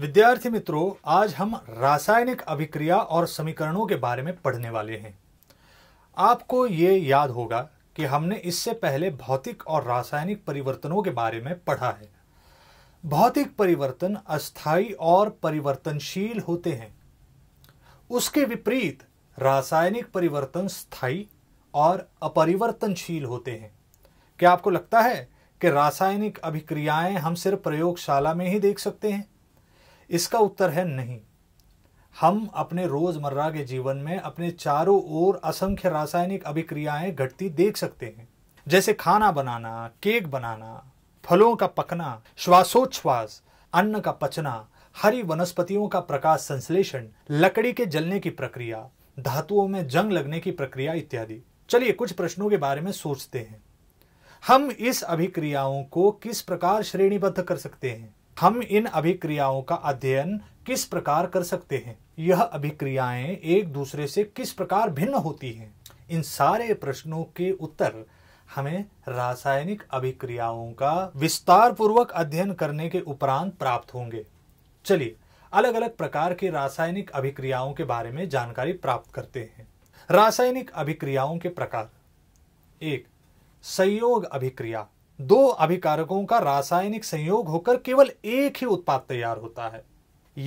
विद्यार्थी मित्रों आज हम रासायनिक अभिक्रिया और समीकरणों के बारे में पढ़ने वाले हैं आपको ये याद होगा कि हमने इससे पहले भौतिक और रासायनिक परिवर्तनों के बारे में पढ़ा है भौतिक परिवर्तन अस्थाई और परिवर्तनशील होते हैं उसके विपरीत रासायनिक परिवर्तन स्थायी और अपरिवर्तनशील होते हैं क्या आपको लगता है कि रासायनिक अभिक्रियाएं हम सिर्फ प्रयोगशाला में ही देख सकते हैं इसका उत्तर है नहीं हम अपने रोजमर्रा के जीवन में अपने चारों ओर असंख्य रासायनिक अभिक्रियाएं घटती देख सकते हैं जैसे खाना बनाना केक बनाना फलों का पकना श्वासोच्छ्वास अन्न का पचना हरी वनस्पतियों का प्रकाश संश्लेषण लकड़ी के जलने की प्रक्रिया धातुओं में जंग लगने की प्रक्रिया इत्यादि चलिए कुछ प्रश्नों के बारे में सोचते हैं हम इस अभिक्रियाओं को किस प्रकार श्रेणीबद्ध कर सकते हैं हम इन अभिक्रियाओं का अध्ययन किस प्रकार कर सकते हैं यह अभिक्रियाएं एक दूसरे से किस प्रकार भिन्न होती हैं इन सारे प्रश्नों के उत्तर हमें रासायनिक अभिक्रियाओं का विस्तार पूर्वक अध्ययन करने के उपरांत प्राप्त होंगे चलिए अलग अलग प्रकार के रासायनिक अभिक्रियाओं के बारे में जानकारी प्राप्त करते हैं रासायनिक अभिक्रियाओं के प्रकार एक संयोग अभिक्रिया दो अभिकारकों का रासायनिक संयोग होकर केवल एक ही उत्पाद तैयार होता है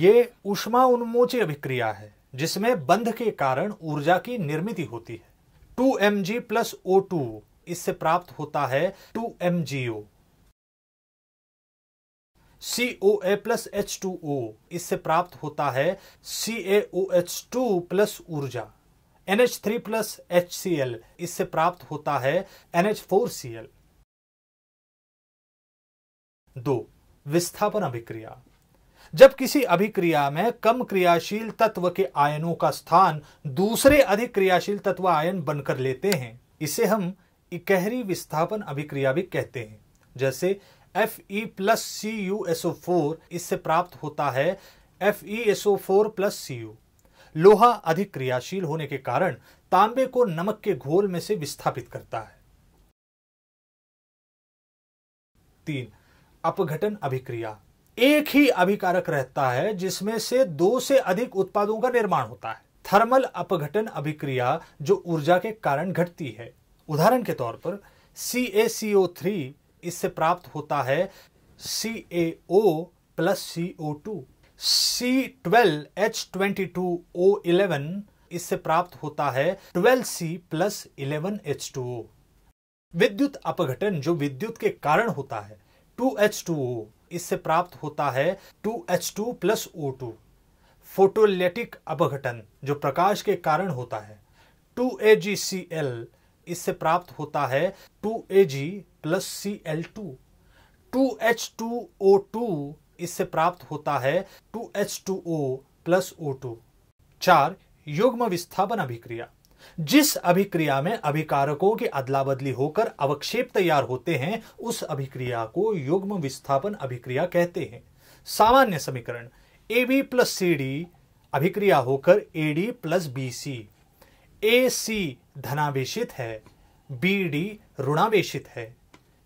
ये उष्मा उन्मोची अभिक्रिया है जिसमें बंध के कारण ऊर्जा की निर्मित होती है two M G plus O two इससे प्राप्त होता है two M G O C O A plus H two O इससे प्राप्त होता है C A O H two plus ऊर्जा N H three plus H C L इससे प्राप्त होता है एनएच फोर सी एल दो विस्थापन अभिक्रिया जब किसी अभिक्रिया में कम क्रियाशील तत्व के आयनों का स्थान दूसरे अधिक क्रियाशील तत्व आयन बनकर लेते हैं इसे हम इकहरी विस्थापन अभिक्रिया भी कहते हैं जैसे F E plus C U S O four इससे प्राप्त होता है F E S O four plus C U लोहा अधिक क्रियाशील होने के कारण तांबे को नमक के घोल में से विस्थापित करता है तीन अपघटन अभिक्रिया एक ही अभिकारक रहता है जिसमें से दो से अधिक उत्पादों का निर्माण होता है थर्मल अपघटन अभिक्रिया जो ऊर्जा के कारण घटती है उदाहरण के तौर पर सी इससे प्राप्त होता है C plus C O two C twelve H twenty two O eleven इससे प्राप्त होता है twelve C plus eleven H two O विद्युत अपघटन जो विद्युत के कारण होता है टू एच टू ओ इससे प्राप्त होता है two H two plus O two photolytic अपघटन जो प्रकाश के कारण होता है two A ji C L इससे प्राप्त होता है two A G plus C L two two H two O two इससे प्राप्त होता है two H two O plus O two चार युग्म विस्थापन अभिक्रिया जिस अभिक्रिया में अभिकारकों की अदला बदली होकर अवक्षेप तैयार होते हैं उस अभिक्रिया को युग्म विस्थापन अभिक्रिया कहते हैं सामान्य समीकरण A B plus C D अभिक्रिया होकर A D plus B C A C धनावेशित है बी डी ऋणावेशित है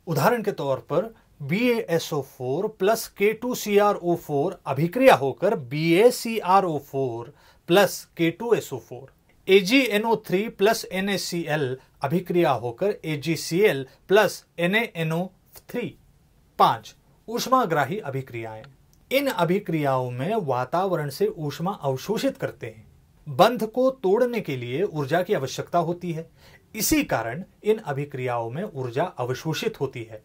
उदाहरण के तौर पर B S O four plus K two C R O four अभिक्रिया होकर B A C R O four plus K two S O four AgNO3 plus NaCl अभिक्रिया होकर AgCl प्लस NaNO3 पांच ऊष्माग्राही अभिक्रियाएं इन अभिक्रियाओं में वातावरण से ऊष्मा अवशोषित करते हैं बंध को तोड़ने के लिए ऊर्जा की आवश्यकता होती है इसी कारण इन अभिक्रियाओं में ऊर्जा अवशोषित होती है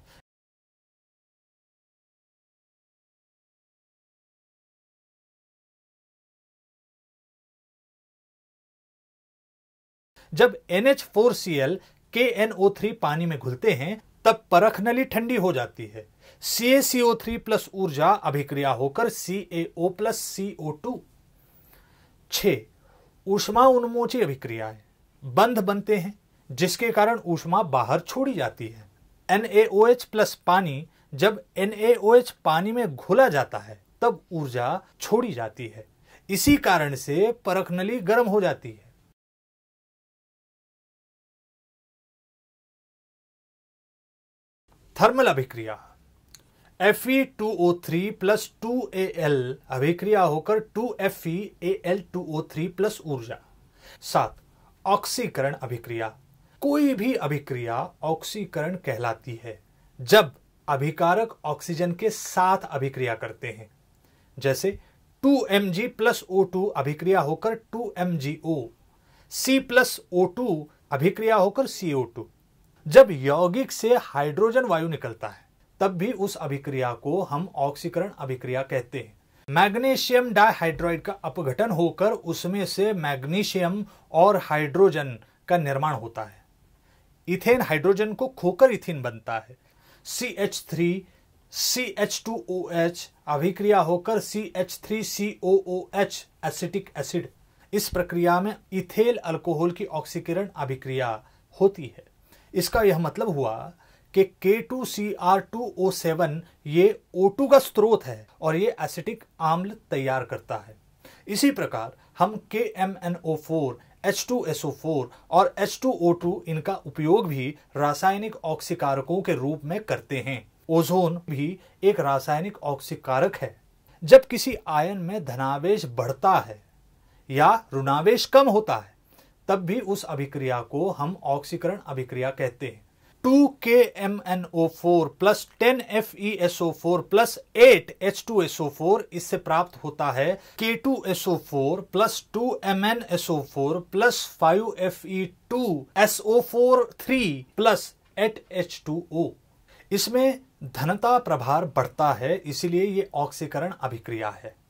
जब NH4Cl KNO3 पानी में घुलते हैं तब परख नली ठंडी हो जाती है CaCO3 प्लस ऊर्जा अभिक्रिया होकर CaO प्लस CO2 छ ऊष्मा उन्मोची है बंध बनते हैं जिसके कारण ऊष्मा बाहर छोड़ी जाती है NaOH प्लस पानी जब NaOH पानी में घुला जाता है तब ऊर्जा छोड़ी जाती है इसी कारण से परख नली गर्म हो जाती है थर्मल अभिक्रिया F E two O three plus two A L अभिक्रिया होकर two F E A L two O three plus ऊर्जा सात ऑक्सीकरण अभिक्रिया कोई भी अभिक्रिया ऑक्सीकरण कहलाती है जब अभिकारक ऑक्सीजन के साथ अभिक्रिया करते हैं जैसे two M G plus O two अभिक्रिया होकर two M G O C plus O two अभिक्रिया होकर सी ओ टू जब यौगिक से हाइड्रोजन वायु निकलता है तब भी उस अभिक्रिया को हम ऑक्सीकरण अभिक्रिया कहते हैं मैग्नीशियम डाइहाइड्राइड का अपघटन होकर उसमें से मैग्नीशियम और हाइड्रोजन का निर्माण होता है इथेन हाइड्रोजन को खोकर इथिन बनता है C H three C H two O H अभिक्रिया होकर C H three C O O H acetic acid इस प्रक्रिया में इथेल अल्कोहल की ऑक्सीकरण अभिक्रिया होती है इसका यह मतलब हुआ कि K two C R two O seven ये ओ टू का स्रोत है और ये एसिटिक आम्ल तैयार करता है इसी प्रकार हम K M N O four H two S O four और एच टू ओ टू इनका उपयोग भी रासायनिक ऑक्सीकारकों के रूप में करते हैं ओजोन भी एक रासायनिक ऑक्सीकारक है जब किसी आयन में धनावेश बढ़ता है या ऋणावेश कम होता है तब भी उस अभिक्रिया को हम ऑक्सीकरण अभिक्रिया कहते हैं two K M N O four plus ten F E S O four plus eight H two S O four इससे प्राप्त होता है K two S O four plus two M N S O four plus five F E two S O four three plus eight H two O इसमें धनता प्रभार बढ़ता है इसलिए ये ऑक्सीकरण अभिक्रिया है